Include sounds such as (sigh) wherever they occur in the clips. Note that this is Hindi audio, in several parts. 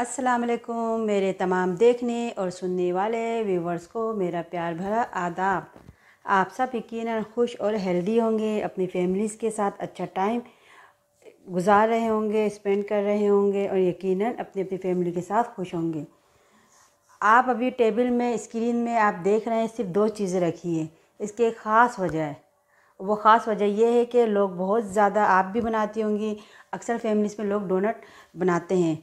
अस्सलाम वालेकुम मेरे तमाम देखने और सुनने वाले व्यूवर्स को मेरा प्यार भरा आदाब आप सब यकीन खुश और हेल्दी होंगे अपनी फैमिलीज़ के साथ अच्छा टाइम गुजार रहे होंगे स्पेंड कर रहे होंगे और यकीन अपनी अपनी फैमिली के साथ खुश होंगे आप अभी टेबल में स्क्रीन में आप देख रहे हैं सिर्फ दो चीज़ें रखी हैं इसकी एक ख़ास वजह है वो ख़ास वजह यह है कि लोग बहुत ज़्यादा आप भी बनाती होंगी अक्सर फैमिलीज़ में लोग डोनट बनाते हैं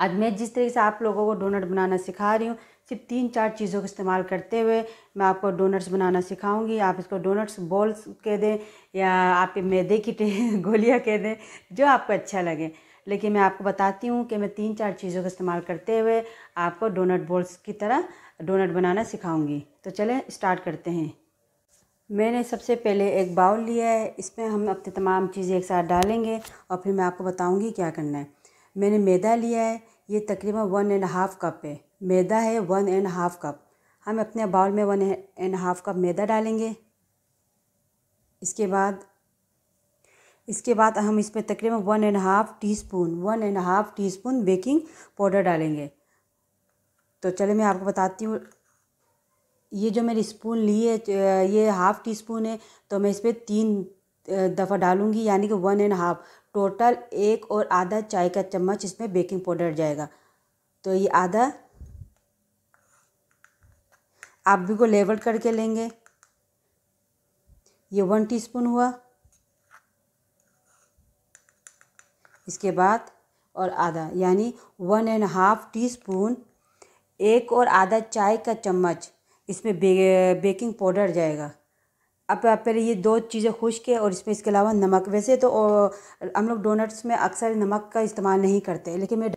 आज मैं जिस तरीके से आप लोगों को डोनट बनाना सिखा रही हूँ सिर्फ तीन चार चीज़ों का इस्तेमाल करते हुए मैं आपको डोनट्स बनाना सिखाऊंगी आप इसको डोनट्स बॉल्स कह दें या आप मैदे की (laughs) गोलियाँ कह दें जो आपको अच्छा लगे लेकिन मैं आपको बताती हूँ कि मैं तीन चार चीज़ों का इस्तेमाल करते हुए आपको डोनट बॉल्स की तरह डोनट बनाना सिखाऊंगी तो चलें स्टार्ट करते हैं मैंने सबसे पहले एक बाउल लिया है इसमें हम अपनी तमाम चीज़ें एक साथ डालेंगे और फिर मैं आपको बताऊँगी क्या करना है मैंने मैदा लिया है ये तकरीबन वन एंड हाफ़ कप है मैदा है वन एंड हाफ़ कप हम अपने बाउल में वन एंड हाफ़ कप मैदा डालेंगे इसके बाद इसके बाद हम इसमें तकरीबन one and half teaspoon one and half teaspoon baking powder डालेंगे तो चले मैं आपको बताती हूँ ये जो मेरी स्पून ली है ये हाफ़ टी स्पून है तो मैं इस पर तीन दफ़ा डालूँगी यानी कि वन एंड हाफ़ टोटल एक और आधा चाय का चम्मच इसमें बेकिंग पाउडर जाएगा तो ये आधा आप भी को लेवल करके लेंगे ये वन टीस्पून हुआ इसके बाद और आधा यानी one and half teaspoon एक और आधा चाय का चम्मच इसमें बे, बेकिंग पाउडर जाएगा अब पहले ये दो चीज़ें खुश्क है और इसमें इसके अलावा नमक वैसे तो हम लोग डोनट्स में अक्सर नमक का इस्तेमाल नहीं करते लेकिन मैं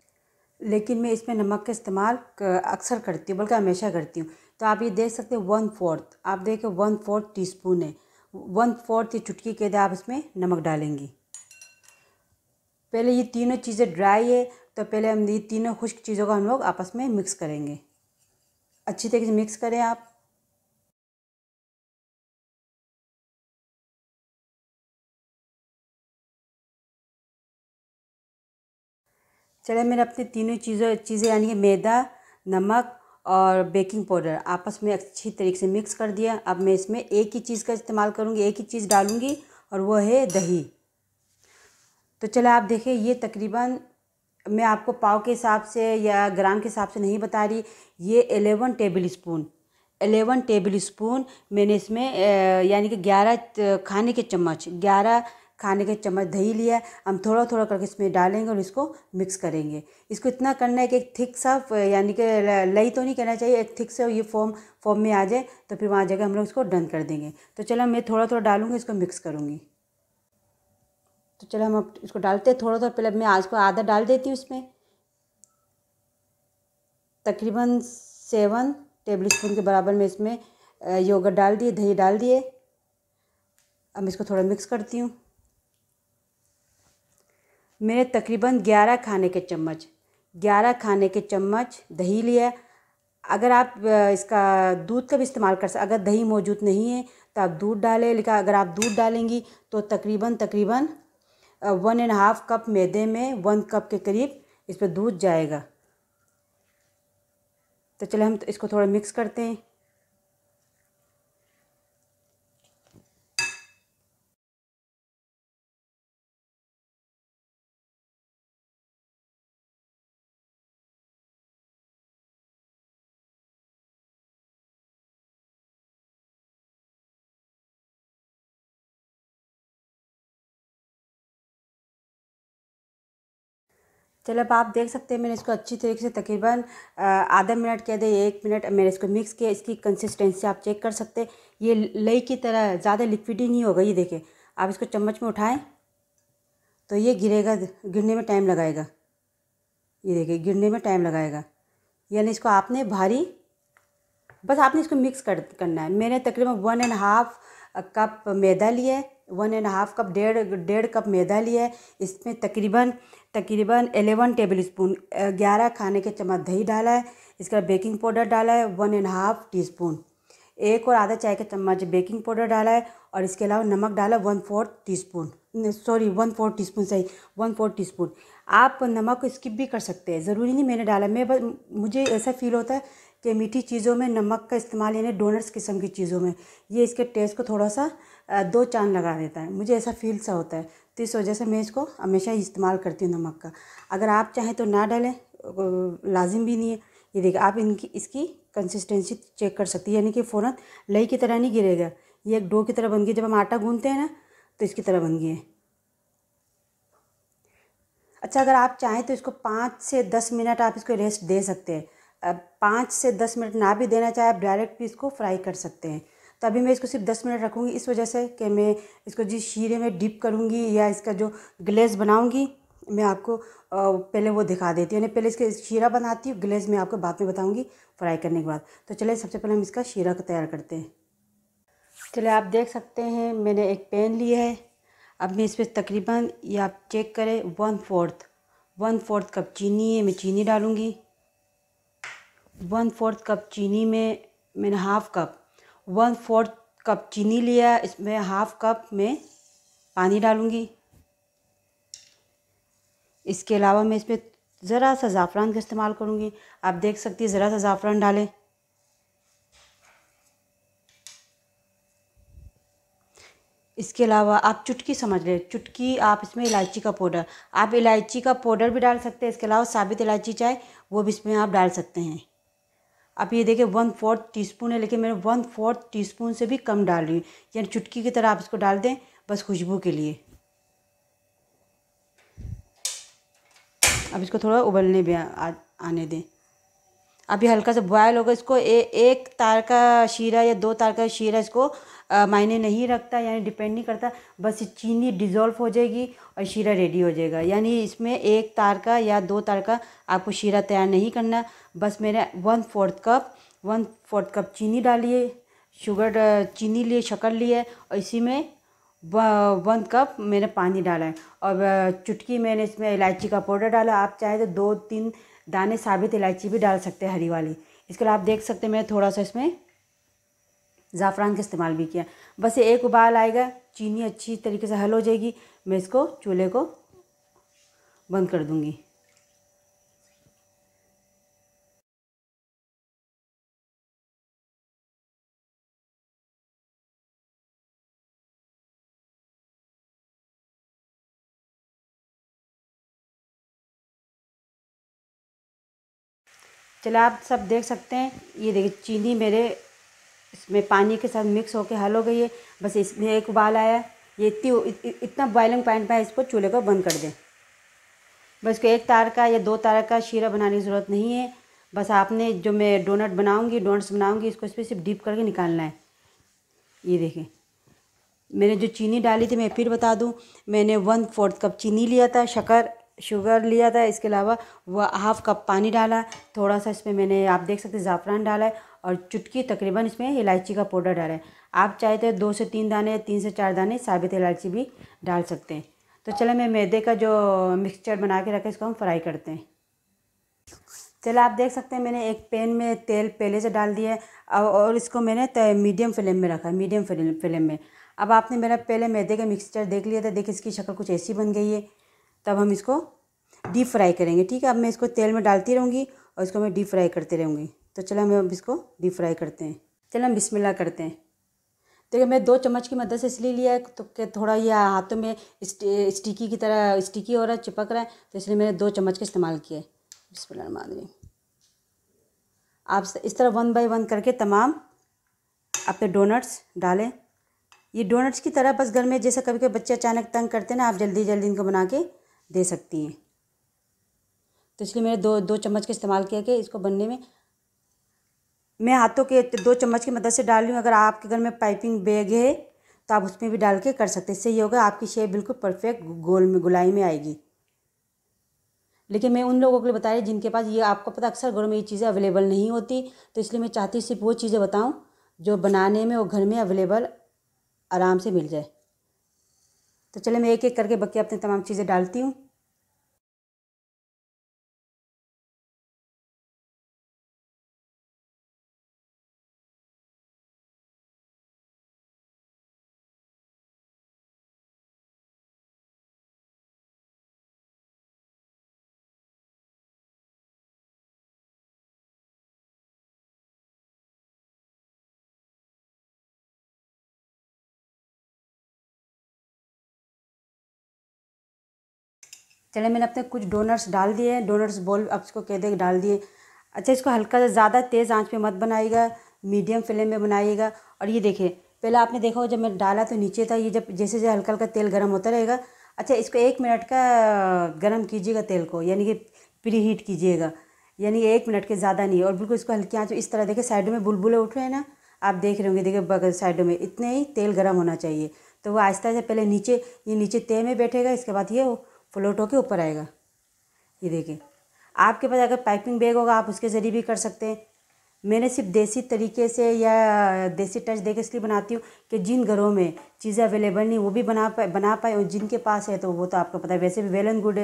लेकिन मैं इसमें नमक का इस्तेमाल अक्सर करती हूँ बल्कि हमेशा करती हूँ तो आप ये देख सकते हैं वन फोर्थ आप देखें वन फोर्थ टी स्पून है वन फोर्थ ये चुटकी के आप इसमें नमक डालेंगी पहले ये तीनों चीज़ें ड्राई है तो पहले हम ये तीनों खुश्क चीज़ों का हम लोग आपस में मिक्स करेंगे अच्छी तरीके से मिक्स करें आप चले मैंने अपनी तीनों चीज़ों चीज़ें यानी कि मैदा नमक और बेकिंग पाउडर आपस में अच्छी तरीके से मिक्स कर दिया अब मैं इसमें एक ही चीज़ का इस्तेमाल करूँगी एक ही चीज़ डालूँगी और वो है दही तो चले आप देखें ये तकरीबन मैं आपको पाव के हिसाब से या ग्राम के हिसाब से नहीं बता रही ये eleven tablespoon eleven tablespoon मैंने इसमें यानी कि ग्यारह खाने के चम्मच ग्यारह खाने के चम्मच दही लिया है हम थोड़ा थोड़ा करके इसमें डालेंगे और इसको मिक्स करेंगे इसको इतना करना है कि एक थिक सा यानी कि लई तो नहीं कहना चाहिए एक थिक से ये फॉर्म फॉर्म में आ जाए तो फिर वहाँ जाकर हम लोग इसको डन कर देंगे तो चलो मैं थोड़ा थोड़ा डालूँगी इसको मिक्स करूँगी तो चलो हम अब इसको डालते हैं थोड़ा थोड़ा पहले मैं आज को आधा डाल देती हूँ इसमें तकरीबन सेवन टेबल स्पून के बराबर में इसमें योगर्ट डाल दिए दही डाल दिए अब इसको थोड़ा मिक्स करती हूँ मैंने तकरीबन ग्यारह खाने के चम्मच ग्यारह खाने के चम्मच दही लिया अगर आप इसका दूध का भी इस्तेमाल कर सकते अगर दही मौजूद नहीं है तो आप दूध डालें लेकिन अगर आप दूध डालेंगी तो तकरीबन तकरीबन वन एंड हाफ़ कप मैदे में वन कप के करीब इस पर दूध जाएगा तो चले हम तो इसको थोड़ा मिक्स करते हैं चलो अब आप देख सकते हैं मैंने इसको अच्छी तरीके से तकरीबन आधा मिनट कह दे एक मिनट मैंने इसको मिक्स किया इसकी कंसिस्टेंसी आप चेक कर सकते ये लई की तरह ज़्यादा लिक्विड ही नहीं होगा ये देखें आप इसको चम्मच में उठाएं तो ये गिरेगा गिरने में टाइम लगाएगा ये देखिए गिरने में टाइम लगाएगा यानी इसको आपने भारी बस आपने इसको मिक्स कर करना है मैंने तकरीबन वन एंड हाफ़ कप मैदा लिया है वन एंड हाफ कप डेढ़ डेढ़ कप मैदा लिया है इसमें तकरीबन तकरीबन एलेवन टेबल स्पून ग्यारह खाने के चम्मच दही डाला है इसके बाद बेकिंग पाउडर डाला है one and half teaspoon एक और आधा चाय का चम्मच बेकिंग पाउडर डाला है और इसके अलावा नमक डाला है one fourth teaspoon sorry one fourth teaspoon सही वन फोर्थ टी स्पून आप नमक को स्किप भी कर सकते हैं ज़रूरी नहीं मैंने डाला मैं बस मुझे ऐसा फील होता है कि मीठी चीज़ों में नमक का इस्तेमाल यानी डोनट्स किस्म की चीज़ों में ये इसके टेस्ट को थोड़ा सा दो चांद लगा देता है मुझे ऐसा फील सा होता है तो इस वजह से मैं इसको हमेशा ही इस्तेमाल करती हूँ नमक का अगर आप चाहें तो ना डालें लाजिम भी नहीं है ये देखिए आप इनकी इसकी कंसिस्टेंसी चेक कर सकती है यानी कि फ़ौरन लई की तरह नहीं गिरेगा ये एक डो की तरह बन गई जब हम आटा गूंदते हैं ना तो इसकी तरह बन गई है अच्छा अगर आप चाहें तो इसको पाँच से दस मिनट आप इसको रेस्ट दे सकते हैं पाँच से दस मिनट ना भी देना चाहे आप डायरेक्ट भी इसको फ्राई कर सकते हैं तो अभी मैं इसको सिर्फ दस मिनट रखूँगी इस वजह से कि मैं इसको जिस शीरे में डिप करूँगी या इसका जो ग्लेस बनाऊँगी मैं आपको पहले वो दिखा देती हूँ पहले इसके शीरा बनाती हूँ ग्लेस मैं आपको बाद में बताऊँगी फ्राई करने के बाद तो चले सबसे पहले हम इसका शीरा तैयार करते हैं चले आप देख सकते हैं मैंने एक पेन लिया है अब मैं इस पर तकरीबन ये आप चेक करें one fourth one fourth cup चीनी है मैं चीनी डालूँगी वन फोर्थ कप चीनी में मैंने half cup one fourth cup चीनी लिया इसमें हाफ कप में पानी डालूँगी इसके अलावा मैं इसमें ज़रा सा ज़ाफ़रान का इस्तेमाल करूँगी आप देख सकती ज़रा सा ज़ाफ़रान डालें इसके अलावा आप चुटकी समझ लें चुटकी आप इसमें इलायची का पाउडर आप इलायची का पाउडर भी डाल सकते हैं इसके अलावा साबित इलायची चाय वो भी इसमें आप डाल सकते हैं अब ये देखिए वन फोर्थ टीस्पून है लेकिन मैंने वन फोर्थ टीस्पून से भी कम डाल रही हूँ यानी चुटकी की तरह आप इसको डाल दें बस खुशबू के लिए अब इसको थोड़ा उबलने भी आ, आ, आने दें अभी हल्का सा बॉयल होगा इसको ए, एक तार का शीरा या दो तार का शीरा इसको मायने नहीं रखता यानी डिपेंड नहीं करता बस चीनी डिज़ोल्व हो जाएगी और शीरा रेडी हो जाएगा यानी इसमें एक तार का या दो तार का आपको शीरा तैयार नहीं करना बस मैंने one fourth cup one fourth cup चीनी डालिए शुगर चीनी लिए शक्कर लिए और इसी में वन कप मैंने पानी डाला है और चुटकी मैंने इसमें इलायची का पाउडर डाला आप चाहे तो दो तीन दाने साबित इलायची भी डाल सकते हैं हरी वाली इसके अलावा आप देख सकते हैं मैं थोड़ा सा इसमें ज़ाफ़रान का इस्तेमाल भी किया बस ये एक उबाल आएगा चीनी अच्छी तरीके से हल हो जाएगी मैं इसको चूल्हे को बंद कर दूँगी चलो आप सब देख सकते हैं ये देखिए चीनी मेरे इसमें पानी के साथ मिक्स होकर हल हो गई है बस इसमें एक उबाल आया ये इतनी इतना बॉयलिंग पॉइंट पर इसको चूल्हे को बंद कर दें बस इसको एक तार का या दो तार का शीरा बनाने की ज़रूरत नहीं है बस आपने जो मैं डोनट बनाऊंगी डोनट्स बनाऊंगी इसको इस सिर्फ डीप करके निकालना है ये देखें मैंने जो चीनी डाली थी मैं फिर बता दूं मैंने वन फोर्थ कप चीनी लिया था शक्कर शुगर लिया था इसके अलावा वह हाफ़ कप पानी डाला थोड़ा सा इसमें मैंने आप देख सकते हैं ज़ाफ़रान डाला है और चुटकी तकरीबन इसमें इलायची का पाउडर डाला है आप चाहे तो दो से तीन दाने तीन से चार दाने साबित इलायची भी डाल सकते हैं तो चले मैं मैदे का जो मिक्सचर बना के रखा इसको हम फ्राई करते हैं चलो आप देख सकते हैं मैंने एक पैन में तेल पहले से डाल दिया है और इसको मैंने मीडियम फ्लेम में रखा है मीडियम फ्लेम में अब आपने मेरा पहले मैदे का मिक्सचर देख लिया था देखिए इसकी शक्ल कुछ ऐसी बन गई है तब हम इसको डीप फ्राई करेंगे ठीक है अब मैं इसको तेल में डालती रहूँगी और इसको मैं डीप फ्राई करती रहूँगी तो चलो हम अब इसको डीप फ्राई करते हैं चलो हम बिस्मिल्लाह करते हैं देखिए मैं दो चम्मच की मदद से इसलिए लिया है तो कि थोड़ा यह हाथों में स्टिकी की तरह स्टिकी हो रहा है चिपक रहा है तो इसलिए मैंने दो चम्मच का इस्तेमाल किया है बिस्मिल्लाह आप इस तरह वन बाय वन करके तमाम अपने डोनट्स डालें ये डोनट्स की तरह बस घर में जैसे कभी कभी बच्चे अचानक तंग करते हैं ना आप जल्दी जल्दी इनको बना के दे सकती हैं तो इसलिए मैंने दो दो चम्मच का इस्तेमाल किया कि इसको बनने में मैं हाथों के दो चम्मच की मदद से डाल रही हूँ अगर आपके घर में पाइपिंग बैग है तो आप उसमें भी डाल के कर सकते हैं सही होगा आपकी शेप बिल्कुल परफेक्ट गोल में गुलाई में आएगी लेकिन मैं उन लोगों के लिए बता रही जिनके पास ये आपको पता अक्सर घरों में ये चीज़ें अवेलेबल नहीं होती तो इसलिए मैं चाहती सिर्फ वो चीज़ें बताऊँ जो बनाने में और घर में अवेलेबल आराम से मिल जाए तो चलिए मैं एक एक करके बाकी अपनी तमाम चीज़ें डालती हूँ चले मैंने अब तक कुछ डोनर्स डाल दिए हैं डोनर्स बॉल अब इसको कह दे डाल दिए अच्छा इसको हल्का सा ज़्यादा तेज़ आंच पे मत बनाइएगा मीडियम फ्लेम में बनाइएगा और ये देखिए पहले आपने देखा जब मैं डाला तो नीचे था ये जब जैसे जैसे हल्का हल्का तेल गर्म होता रहेगा अच्छा इसको एक मिनट का गर्म कीजिएगा तेल को यानी कि प्री हीट कीजिएगा यानी एक मिनट के ज़्यादा नहीं और बिल्कुल इसको हल्की आँच इस तरह देखे साइडों में बुलबुल उठ रहे हैं ना आप देख रहे होंगे देखिए बगल साइडों में इतने ही तेल गर्म होना चाहिए तो वो आहिस्ता आहिस्ता पहले नीचे ये नीचे तेल में बैठेगा इसके बाद ये फ्लोट के ऊपर आएगा ये देखिए आपके पास अगर पाइपिंग बैग होगा आप उसके ज़रिए भी कर सकते हैं मैंने सिर्फ देसी तरीके से या देसी टच देकर इसलिए बनाती हूँ कि जिन घरों में चीज़ें अवेलेबल नहीं वो भी बना पाए बना पाए और जिनके पास है तो वो तो आपको पता है वैसे भी वेल एंड गुड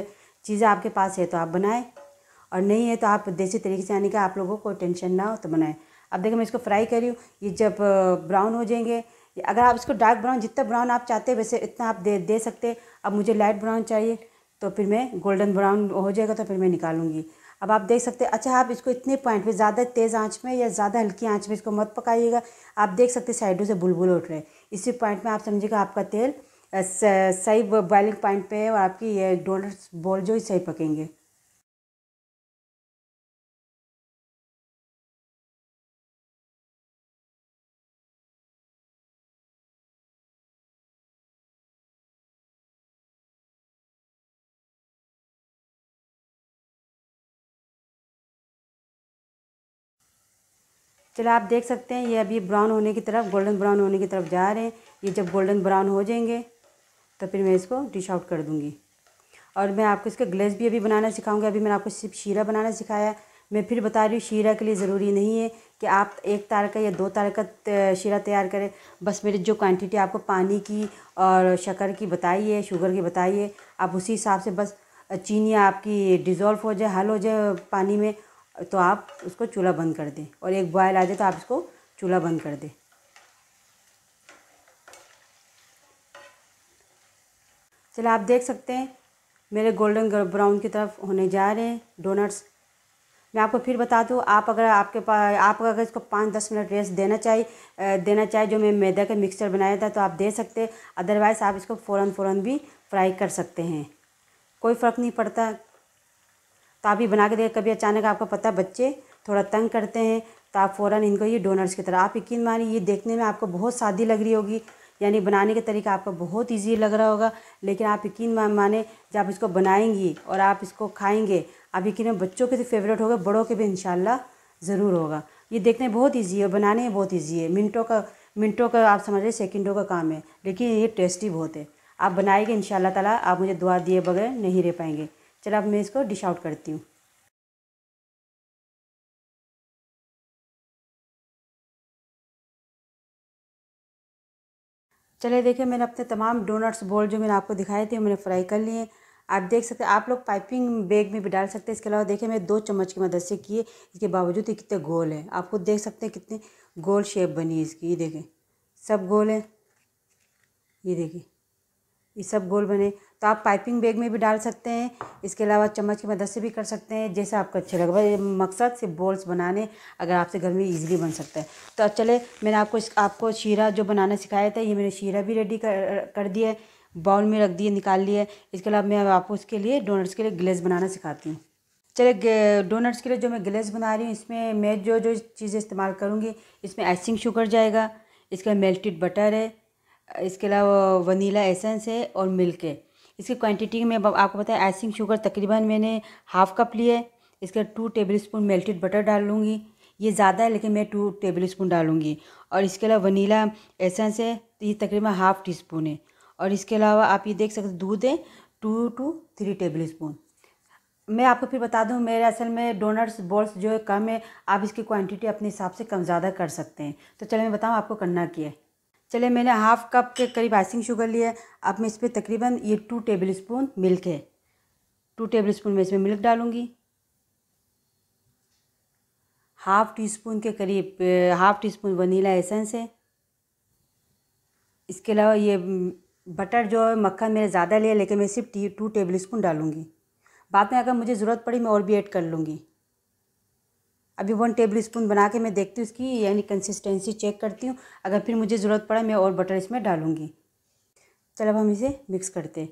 चीज़ें आपके पास है तो आप बनाएं और नहीं है तो आप देसी तरीके से आने का आप लोगों को टेंशन ना हो तो बनाएं अब देखो मैं इसको फ्राई करी हूँ ये जब ब्राउन हो जाएंगे अगर आप इसको डार्क ब्राउन जितना ब्राउन आप चाहते हैं वैसे इतना आप दे दे सकते अब मुझे लाइट ब्राउन चाहिए तो फिर मैं गोल्डन ब्राउन हो जाएगा तो फिर मैं निकालूंगी अब आप देख सकते हैं अच्छा आप इसको इतने पॉइंट पे ज़्यादा तेज़ आंच में या ज़्यादा हल्की आंच में इसको मत पकाइएगा आप देख सकते हैं साइडों से बुलबुल उठ रहे हैं इसी पॉइंट में आप समझिएगा आपका तेल सही बॉइलिंग पॉइंट पे है और आपकी ये डोनट्स बॉल जो ही सही पकेंगे चलो आप देख सकते हैं ये अभी ब्राउन होने की तरफ गोल्डन ब्राउन होने की तरफ जा रहे हैं ये जब गोल्डन ब्राउन हो जाएंगे तो फिर मैं इसको डिश आउट कर दूँगी और मैं आपको इसका ग्लेस भी अभी बनाना सिखाऊंगी अभी मैंने आपको सिर्फ शीरा बनाना सिखाया मैं फिर बता रही हूँ शीरा के लिए ज़रूरी नहीं है कि आप एक तार का या दो तार का शीरा तैयार करें बस मेरी जो क्वांटिटी आपको पानी की और शक्कर की बताई है शुगर की बताई है आप उसी हिसाब से बस चीनी आपकी डिज़ोल्व हो जाए हल हो जाए पानी में तो आप उसको चूल्हा बंद कर दें और एक बॉयल आ जाए तो आप इसको चूल्हा बंद कर दें चलो आप देख सकते हैं मेरे गोल्डन ब्राउन की तरफ होने जा रहे हैं डोनट्स मैं आपको फिर बता दूँ आप अगर आपके पास आप अगर इसको पाँच दस मिनट रेस्ट देना चाहिए देना चाहिए जो मैं मैदा का मिक्सचर बनाया था तो आप दे सकते अदरवाइज़ आप इसको फ़ौर फ़ौरन भी फ्राई कर सकते हैं कोई फ़र्क नहीं पड़ता तो आप ये बना के देखें कभी अचानक आपको पता है बच्चे थोड़ा तंग करते हैं तो आप फ़ौरन इनको ये डोनर्स की तरह आप यकीन मानिए ये देखने में आपको बहुत सादी लग रही होगी यानी बनाने का तरीका आपको बहुत ईजी लग रहा होगा लेकिन आप यकीन माने जब आप इसको बनाएंगी और आप इसको खाएंगे आप यकीन में बच्चों के भी फेवरेट होगा बड़ों के भी इन ज़रूर होगा ये देखने बहुत ईजी है बनाने में बहुत ईजी है मिनटों का मिनटों का आप समझ रहे सेकेंडों का काम है लेकिन ये टेस्टी बहुत है आप बनाएंगे इन ताला आप मुझे दुआ दिए बगैर नहीं रह पाएंगे चलो अब मैं इसको डिश आउट करती हूँ चलिए देखिए मैंने अपने तमाम डोनट्स बोल जो मैंने आपको दिखाए थे मैंने फ्राई कर लिए आप देख सकते हैं आप लोग पाइपिंग बैग में भी डाल सकते हैं इसके अलावा देखिए मैं दो चम्मच की मदद से किए इसके बावजूद ये कितने गोल हैं आप खुद देख सकते हैं कितने गोल शेप बनी है इसकी ये देखें सब गोल है ये देखिए ये सब गोल बने तो आप पाइपिंग बैग में भी डाल सकते हैं इसके अलावा चम्मच की मदद से भी कर सकते हैं जैसे आपको अच्छा लगे भाई मकसद से बॉल्स बनाने अगर आपसे घर में इजीली बन सकता है तो चले मैंने आपको आपको शीरा जो बनाना सिखाया था ये मैंने शीरा भी रेडी कर कर दिया है बाउल में रख दिए निकाल लिए इसके अलावा मैं आपको उसके लिए डोनट्स के लिए ग्लेस बनाना सिखाती हूँ चले डोनट्स के लिए जो मैं ग्लेस बना रही हूँ इसमें मैं जो जो चीज़ें इस्तेमाल करूँगी इसमें आइसिंग शुगर जाएगा इसका मेल्टेड बटर है इसके अलावा वनीला एसेंस है और मिल्क है इसकी क्वांटिटी में आपको पता है आइसिंग शुगर तकरीबन मैंने हाफ़ कप लिया इसके इसका two tablespoon melted butter डाल लूँगी ये ज़्यादा है लेकिन मैं टू टेबल स्पून डालूँगी और इसके अलावा वनीला एसेंस है तो ये तकरीबन हाफ़ टी स्पून है और इसके अलावा आप ये देख सकते दूध है two two three tablespoon मैं आपको फिर बता दूं मेरे असल में डोनट्स बॉल्स जो है कम है आप इसकी क्वांटिटी अपने हिसाब से कम ज़्यादा कर सकते हैं तो चलिए मैं बताऊं आपको करना क्या है चले मैंने हाफ़ कप के करीब आइसिंग शुगर लिया अब मैं इस पर तकरीबन ये टू टेबल स्पून मिल्क है टू टेबल स्पून मैं इसमें मिल्क डालूँगी हाफ़ टी स्पून के करीब half teaspoon vanilla essence है इसके अलावा ये बटर जो है मक्खन मैंने ज़्यादा लिया लेकिन मैं सिर्फ टी टू टेबल स्पून डालूँगी बाद में अगर मुझे ज़रूरत पड़ी मैं और भी ऐड कर लूँगी अभी वन टेबल स्पून बना के मैं देखती हूँ इसकी यानी कंसिस्टेंसी चेक करती हूँ अगर फिर मुझे ज़रूरत पड़ा मैं और बटर इसमें डालूँगी चलो अब हम इसे मिक्स करते हैं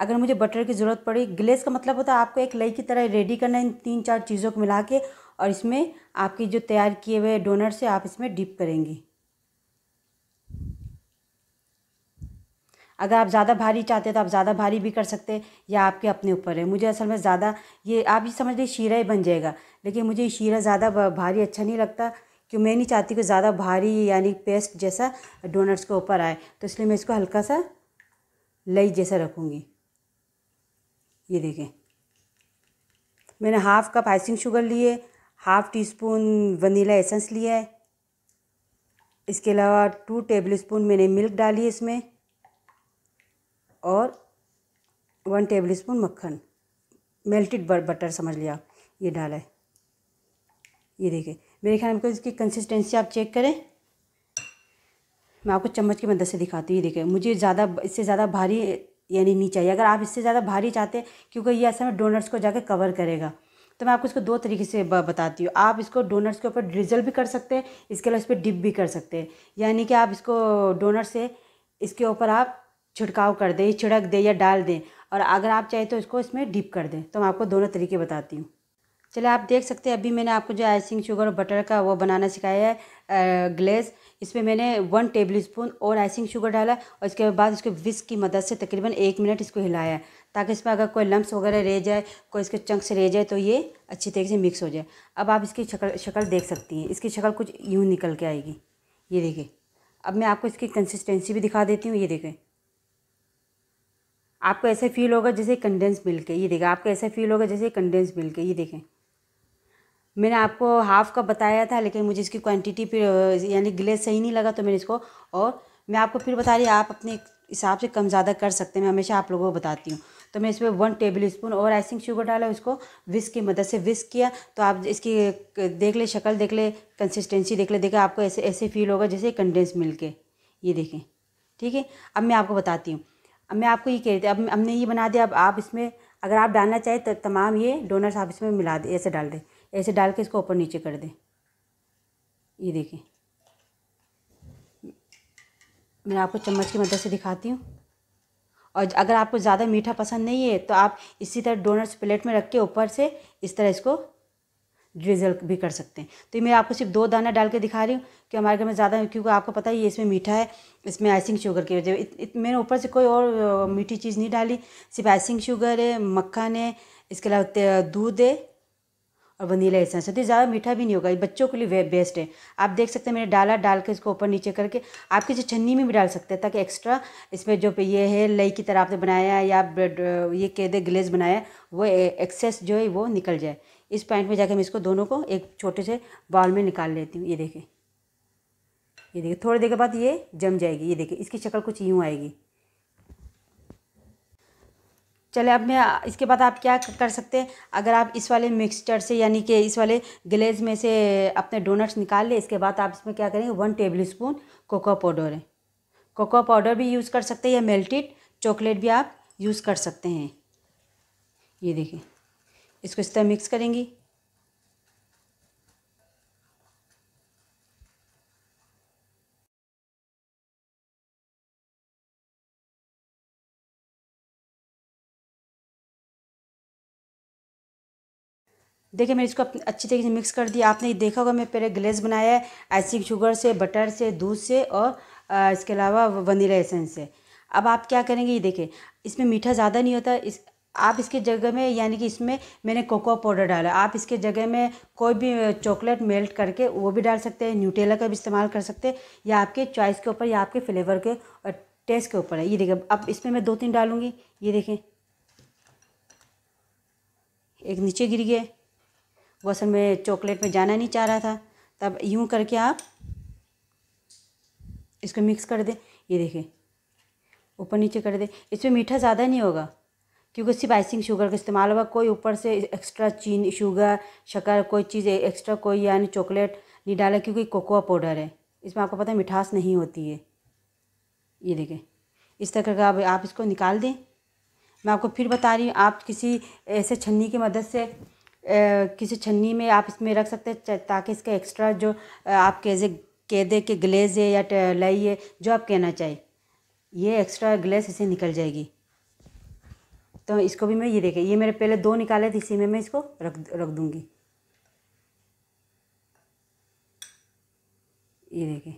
अगर मुझे बटर की ज़रूरत पड़ी ग्लेस का मतलब होता है आपको एक लई की तरह रेडी करना इन तीन चार चीज़ों को मिला के और इसमें आपकी जो तैयार किए हुए डोनर से आप इसमें डिप करेंगी अगर आप ज़्यादा भारी चाहते हैं तो आप ज़्यादा भारी भी कर सकते हैं या आपके अपने ऊपर है मुझे असल में ज़्यादा ये आप ही समझ लीजिए शीरा ही बन जाएगा लेकिन मुझे ये शीरा ज़्यादा भारी अच्छा नहीं लगता क्यों मैं नहीं चाहती कि ज़्यादा भारी यानी पेस्ट जैसा डोनट्स के ऊपर आए तो इसलिए मैं इसको हल्का सा लई जैसा रखूँगी ये देखें मैंने हाफ़ कप आइसिंग शुगर लिए half teaspoon vanilla essence लिया है इसके अलावा टू टेबल स्पून मैंने मिल्क डाली है इसमें और वन टेबल स्पून मक्खन मेल्टेड बटर समझ लिया आप ये डाला है ये देखिए मेरे ख्याल में इसकी कंसिस्टेंसी आप चेक करें मैं आपको चम्मच की मदद से दिखाती हूँ ये देखिए मुझे ज़्यादा इससे ज़्यादा भारी यानी नहीं चाहिए अगर आप इससे ज़्यादा भारी चाहते हैं क्योंकि ये ऐसा में डोनट्स को जाकर कवर करेगा तो मैं आपको इसको दो तरीके से बताती हूँ आप इसको डोनट्स के ऊपर ड्रिजल भी कर सकते हैं इसके अलावा इस पर डिप भी कर सकते हैं यानी कि आप इसको डोनट से इसके ऊपर आप छिड़काव कर दें छिड़क दें या डाल दें और अगर आप चाहें तो इसको इसमें डीप कर दें तो मैं आपको दोनों तरीके बताती हूँ चलिए आप देख सकते हैं अभी मैंने आपको जो आइसिंग शुगर और बटर का वो बनाना सिखाया है ग्लेस इसमें मैंने वन टेबल स्पून और आइसिंग शुगर डाला और इसके बाद इसको विस्क की मदद से तकरीबन एक मिनट इसको हिलाया ताकि इसमें अगर कोई लम्ब वगैरह रह जाए कोई इसके चंक्स रह जाए तो ये अच्छी तरीके से मिक्स हो जाए अब आप इसकी शक्ल शक्ल देख सकती हैं इसकी शक्ल कुछ यूँ निकल के आएगी ये देखें अब मैं आपको इसकी कंसिस्टेंसी भी दिखा देती हूँ ये देखें आपको ऐसे फील होगा जैसे कंडेंस मिल्क है ये देखें आपको ऐसे फील होगा जैसे कंडेंस मिल्क है ये देखें मैंने आपको हाफ़ का बताया था लेकिन मुझे इसकी क्वांटिटी फिर यानी ग्लेस सही नहीं लगा तो मैंने इसको और मैं आपको फिर बता रही आप अपने हिसाब से कम ज़्यादा कर सकते हैं मैं हमेशा आप लोगों को बताती हूँ तो मैं इसमें वन टेबल स्पून और आइसिंग शुगर डाला इसको विस्क की मदद से विस्क किया तो आप इसकी देख ले शक्ल देख ले कंसिस्टेंसी देख ले देखें आपको ऐसे ऐसे फील होगा जैसे कंडेंस मिल्क के ये देखें ठीक है अब मैं आपको बताती हूँ अब मैं आपको ये कह रही थी अब हमने ये बना दिया अब आप इसमें अगर आप डालना चाहें तो तमाम ये डोनर्स आप इसमें मिला दें ऐसे डाल दें ऐसे डाल के इसको ऊपर नीचे कर दें ये देखें मैं आपको चम्मच की मदद से दिखाती हूँ और अगर आपको ज़्यादा मीठा पसंद नहीं है तो आप इसी तरह डोनर्स प्लेट में रख के ऊपर से इस तरह इसको ड्रिजल भी कर सकते हैं तो मैं आपको सिर्फ दो दाना डाल के दिखा रही हूँ कि हमारे घर में ज़्यादा क्योंकि आपको पता ही है इसमें मीठा है इसमें आइसिंग शुगर की वजह मैंने ऊपर से कोई और मीठी चीज़ नहीं डाली सिर्फ आइसिंग शुगर है मक्खन है इसके अलावा दूध है और वनीला ऐसा है तो ज़्यादा मीठा भी नहीं होगा ये बच्चों के लिए वे बेस्ट है आप देख सकते हैं मैंने डाला डाल के इसको ऊपर नीचे करके आप किसी छन्नी में भी डाल सकते हैं ताकि एक्स्ट्रा इसमें जो ये है लई की तरह आपने बनाया या ब्रेड ये कह दे ग्लेज बनाया वो एक्सेस जो है वो निकल जाए इस पॉइंट में जाके मैं इसको दोनों को एक छोटे से बाल में निकाल लेती हूँ ये देखें ये देखिए थोड़ी देर के बाद ये जम जाएगी ये देखिए इसकी शक्ल कुछ यूँ आएगी चले अब मैं इसके बाद आप क्या कर सकते हैं अगर आप इस वाले मिक्सचर से यानी कि इस वाले ग्लेज में से अपने डोनट्स निकाल लें इसके बाद आप इसमें क्या करेंगे one tablespoon cocoa powder है कोकोआ पाउडर भी यूज़ कर सकते हैं या मेल्टेड चॉकलेट भी आप यूज़ कर सकते हैं ये देखिए इसको इस तरह मिक्स करेंगी देखिए मैंने इसको अच्छी तरीके से मिक्स कर दिया आपने देखा होगा मैं पहले ग्लेस बनाया है आइसिंग शुगर से बटर से दूध से और इसके अलावा वनीला एसेंस से अब आप क्या करेंगे ये देखें इसमें मीठा ज़्यादा नहीं होता इस आप इसके जगह में यानी कि इसमें मैंने कोको पाउडर डाला आप इसके जगह में कोई भी चॉकलेट मेल्ट करके वो भी डाल सकते हैं न्यूटेला का भी इस्तेमाल कर सकते हैं या आपके चॉइस के ऊपर या आपके फ्लेवर के और टेस्ट के ऊपर है ये देखिए अब इसमें मैं दो तीन डालूँगी ये देखें एक नीचे गिर गए वो असल में चॉकलेट में जाना नहीं चाह रहा था तब यूँ करके आप इसको मिक्स कर दें ये देखें ऊपर नीचे कर दें इसमें मीठा ज़्यादा नहीं होगा क्योंकि सिर्फ आइसिंग शुगर का इस्तेमाल होगा कोई ऊपर से एक्स्ट्रा चीनी शुगर शक्कर कोई चीज़ एक्स्ट्रा कोई यानी चॉकलेट नहीं डाला क्योंकि कोकोआ पाउडर है इसमें आपको पता है मिठास नहीं होती है ये देखें इस तरह का आप, इसको निकाल दें मैं आपको फिर बता रही हूँ आप किसी ऐसे छन्नी की मदद से किसी छन्नी में आप इसमें रख सकते हैं ताकि इसका एक्स्ट्रा जो आप कैसे कैदे के ग्लेज है या लई है जो आप कहना चाहिए ये एक्स्ट्रा ग्लेस इसे निकल जाएगी तो इसको भी मैं ये देखे ये मेरे पहले दो निकाले थे इसी में मैं इसको रख रख दूँगी ये देखें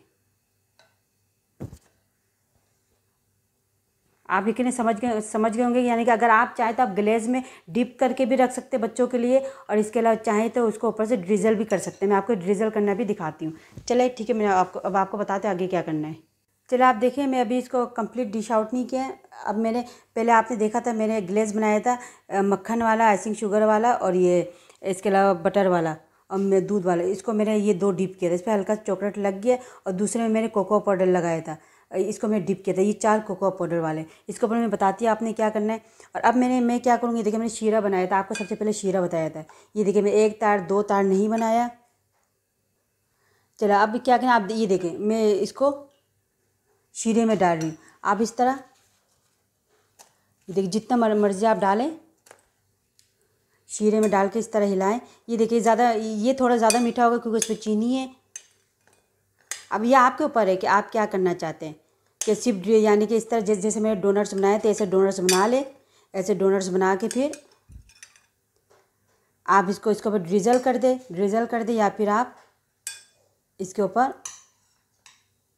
आप लेकिन समझ गए समझ गए होंगे यानी कि अगर आप चाहें तो आप ग्लेज में डिप करके भी रख सकते हैं बच्चों के लिए और इसके अलावा चाहें तो उसको ऊपर से ड्रिजल भी कर सकते हैं मैं आपको ड्रिजल करना भी दिखाती हूँ चले ठीक है मैं आपको अब आपको बताते हैं आगे क्या करना है चलिए आप देखें मैं अभी इसको कंप्लीट डिश आउट नहीं किया अब मैंने पहले आपने देखा था मैंने ग्लेज बनाया था मक्खन वाला आइसिंग शुगर वाला और ये इसके अलावा बटर वाला और मैं दूध वाला इसको मैंने ये दो डिप किया था इस पर हल्का चॉकलेट लग गया और दूसरे में मैंने कोको पाउडर लगाया था इसको मैंने डिप किया था ये चार कोको पाउडर वाले इसके ऊपर मैं बताती हूँ आपने क्या करना है और अब मैंने मैं क्या करूँगी देखिए मैंने शीरा बनाया था आपको सबसे पहले शीरा बताया था ये देखिए मैं एक तार दो तार नहीं बनाया चलो अब क्या करना आप ये देखें मैं इसको शीरे में डाल रही हूँ आप इस तरह देखिए जितना मर्जी आप डालें शीरे में डाल के इस तरह हिलाएं ये देखिए ज़्यादा ये थोड़ा ज़्यादा मीठा होगा क्योंकि उसमें चीनी है अब ये आपके ऊपर है कि आप क्या करना चाहते हैं कि सिर्फ यानी कि इस तरह जैसे जैसे मैंने डोनट्स बनाए थे ऐसे डोनट्स बना ले ऐसे डोनट्स बना के फिर आप इसको इसके ऊपर ड्रिजल कर दे ड्रिजल कर दे या फिर आप इसके ऊपर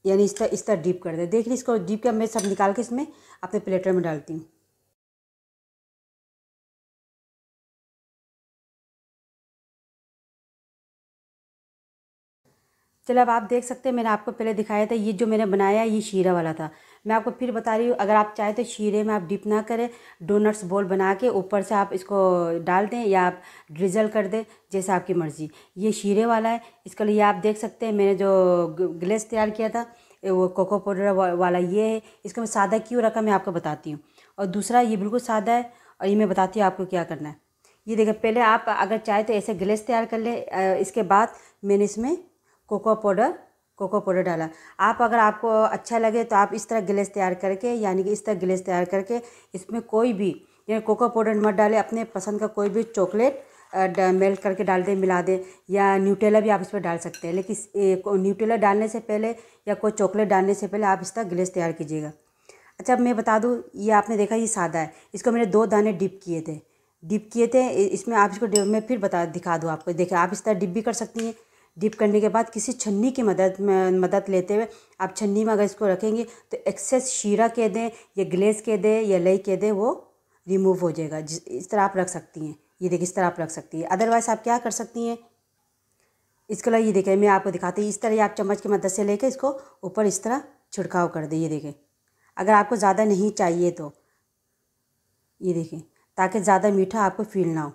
यानी इस तरह इस तरह डीप कर दे देख लीजिए इसको डीप किया मैं सब निकाल के इसमें अपने प्लेटर में डालती हूँ चलो अब आप देख सकते हैं मैंने आपको पहले दिखाया था ये जो मैंने बनाया ये शीरा वाला था मैं आपको फिर बता रही हूँ अगर आप चाहें तो शीरे में आप डिप ना करें डोनट्स बॉल बना के ऊपर से आप इसको डाल दें या आप ड्रिजल कर दें जैसा आपकी मर्ज़ी ये शीरे वाला है इसके लिए आप देख सकते हैं मैंने जो ग्लेस तैयार किया था वो कोको पाउडर वाला ये है इसका मैं सादा क्यों रखा मैं आपको बताती हूँ और दूसरा ये बिल्कुल सादा है और ये मैं बताती हूँ आपको क्या करना है ये देखें पहले आप अगर चाहे तो ऐसे ग्लेस तैयार कर ले इसके बाद मैंने इसमें कोको पाउडर कोको पाउडर डाला आप अगर आपको अच्छा लगे तो आप इस तरह गिलेस तैयार करके यानी कि इस तरह गिलेस तैयार करके इसमें कोई भी यानी कोको पाउडर मत डालें अपने पसंद का कोई भी चॉकलेट मेल्ट करके डाल दें मिला दें या न्यूटेला भी आप इस पर डाल सकते हैं लेकिन न्यूटेला डालने से पहले या कोई चॉकलेट डालने से पहले आप इस तरह गिलेस तैयार कीजिएगा अच्छा मैं बता दूँ ये आपने देखा ये सादा है इसको मैंने दो दाने डिप किए थे डिप किए थे इसमें आप इसको मैं फिर बता दिखा दूँ आपको देखें आप इस तरह डिप भी कर सकती हैं डिप करने के बाद किसी छन्नी की मदद मदद लेते हुए आप छन्नी में अगर इसको रखेंगे तो एक्सेस शीरा कह दें या ग्लेस कह दें या लई कह दें वो रिमूव हो जाएगा जिस इस तरह आप रख सकती हैं ये देखिए इस तरह आप रख सकती हैं अदरवाइज़ आप क्या कर सकती हैं इसके अलावा ये देखें मैं आपको दिखाती हूँ इस तरह आप चम्मच की मदद से लेकर इसको ऊपर इस तरह छिड़काव कर दें ये देखें अगर आपको ज़्यादा नहीं चाहिए तो ये देखें ताकि ज़्यादा मीठा आपको फील ना हो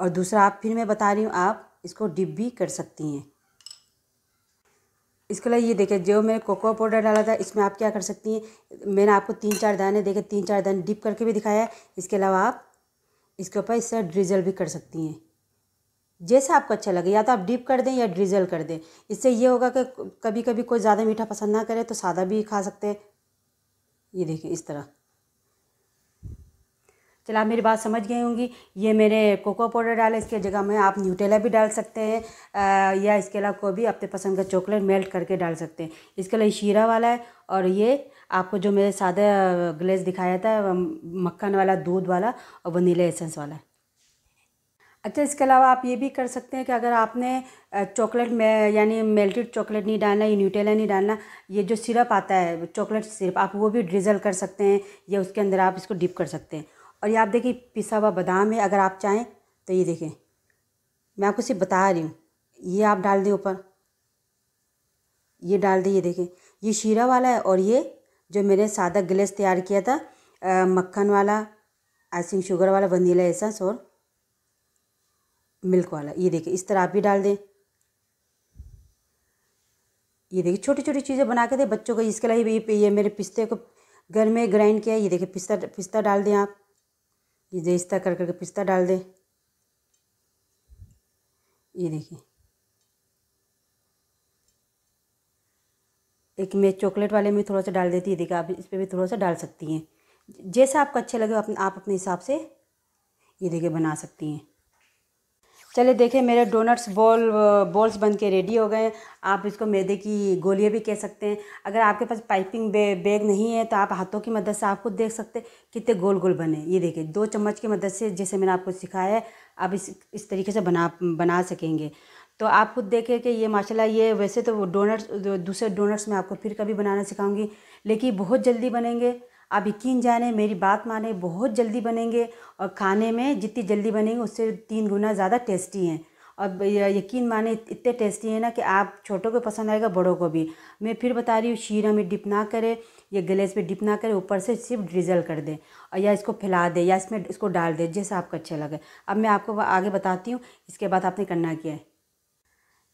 और दूसरा आप फिर मैं बता रही हूँ आप इसको डिप भी कर सकती हैं इसके लिए ये देखें जो मैंने कोको पाउडर डाला था इसमें आप क्या कर सकती हैं मैंने आपको तीन चार दाने देखे तीन चार दाने डिप करके भी दिखाया है इसके अलावा आप इसके ऊपर इससे ड्रिजल भी कर सकती हैं जैसा आपको अच्छा लगे या तो आप डिप कर दें या ड्रिजल कर दें इससे ये होगा कि कभी कभी कोई ज़्यादा मीठा पसंद ना करे तो सादा भी खा सकते हैं ये देखें इस तरह चलो आप मेरी बात समझ गई होंगी ये मैंने कोको पाउडर डाला इसकी जगह में आप न्यूटेला भी डाल सकते हैं या इसके अलावा कोई भी अपने पसंद का चॉकलेट मेल्ट करके डाल सकते हैं इसके लिए शीरा वाला है और ये आपको जो मेरे सादा ग्लेस दिखाया था मक्खन वाला दूध वाला और वनीला एसेंस वाला है अच्छा इसके अलावा आप ये भी कर सकते हैं कि अगर आपने चॉकलेट में यानी मेल्टेड चॉकलेट नहीं डालना ये न्यूटेला नहीं डालना ये जो सिरप आता है चॉकलेट सिरप आप वो भी ड्रिजल कर सकते हैं या उसके अंदर आप इसको डिप कर सकते हैं और ये आप देखिए पिसा हुआ बादाम है अगर आप चाहें तो ये देखें मैं आपको सिर्फ बता रही हूँ ये आप डाल दें ऊपर ये डाल दें ये देखें ये शीरा वाला है और ये जो मैंने सादा गिलेस तैयार किया था मक्खन वाला आइसिंग शुगर वाला वनीला एसेंस और मिल्क वाला ये देखें इस तरह आप भी डाल दें ये देखिए छोटी छोटी चीज़ें बना के दें बच्चों को इसके लिए ये मेरे पिस्ते को घर में ग्राइंड किया ये देखिए पिस्ता पिस्ता डाल दें आप ये जैसा कर करके पिस्ता डाल दें ये देखिए एक मैं चॉकलेट वाले में थोड़ा सा डाल देती है देखिए आप इस पर भी थोड़ा सा डाल सकती हैं जैसा आपको अच्छे लगे आप, आप अपने हिसाब से ये देखिए बना सकती हैं चलिए देखें मेरे डोनट्स बॉल बॉल्स बन के रेडी हो गए आप इसको मैदे की गोलियाँ भी कह सकते हैं अगर आपके पास पाइपिंग बे, बैग नहीं है तो आप हाथों की मदद से आप खुद देख सकते हैं कितने गोल गोल बने ये देखिए दो चम्मच की मदद से जैसे मैंने आपको सिखाया है आप इस इस तरीके से बना बना सकेंगे तो आप खुद देखें कि ये माशाला ये वैसे तो डोनट्स दूसरे डोनट्स में आपको फिर कभी बनाना सिखाऊंगी लेकिन बहुत जल्दी बनेंगे आप यकीन जाने मेरी बात माने बहुत जल्दी बनेंगे और खाने में जितनी जल्दी बनेंगे उससे तीन गुना ज़्यादा टेस्टी हैं और यकीन माने इतने टेस्टी है ना कि आप छोटों को पसंद आएगा बड़ों को भी मैं फिर बता रही हूँ शीरा में डिप ना करें या गलेस में डिप ना करें ऊपर से सिर्फ ड्रिजल कर दें और या इसको फैला दें या इसमें इसको डाल दें जैसा आपको अच्छा लगे अब मैं आपको आगे बताती हूँ इसके बाद आपने करना क्या है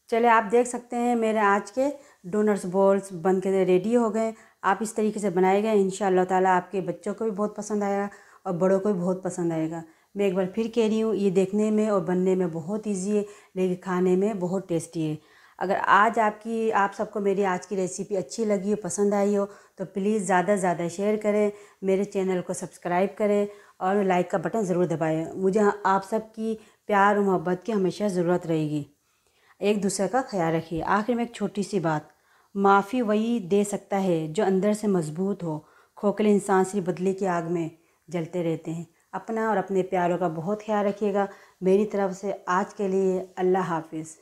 चले आप देख सकते हैं मेरे आज के डोनर्स बॉल्स बन के रेडी हो गए आप इस तरीके से बनाएगा इन ताला आपके बच्चों को भी बहुत पसंद आएगा और बड़ों को भी बहुत पसंद आएगा मैं एक बार फिर कह रही हूँ ये देखने में और बनने में बहुत ईजी है लेकिन खाने में बहुत टेस्टी है अगर आज आपकी आप सबको मेरी आज की रेसिपी अच्छी लगी हो पसंद आई हो तो प्लीज़ ज़्यादा से ज़्यादा शेयर करें मेरे चैनल को सब्सक्राइब करें और लाइक का बटन ज़रूर दबाएं मुझे आप सबकी प्यार और मोहब्बत की हमेशा ज़रूरत रहेगी एक दूसरे का ख्याल रखिए आखिर में एक छोटी सी बात माफ़ी वही दे सकता है जो अंदर से मजबूत हो खोखले इंसान सिर्फ बदले की आग में जलते रहते हैं अपना और अपने प्यारों का बहुत ख्याल रखिएगा मेरी तरफ से आज के लिए अल्लाह हाफिज़